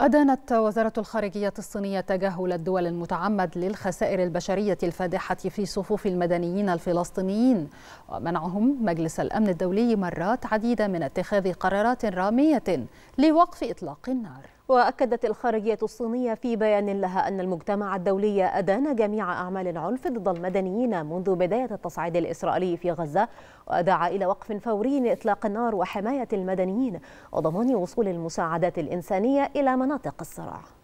أدانت وزارة الخارجية الصينية تجاهل الدول المتعمد للخسائر البشرية الفادحة في صفوف المدنيين الفلسطينيين ومنعهم مجلس الأمن الدولي مرات عديدة من اتخاذ قرارات رامية لوقف إطلاق النار وأكدت الخارجية الصينية في بيان لها أن المجتمع الدولي أدان جميع أعمال العنف ضد المدنيين منذ بداية التصعيد الإسرائيلي في غزة ودعا إلى وقف فوري لإطلاق النار وحماية المدنيين وضمان وصول المساعدات الإنسانية إلى مناطق الصراع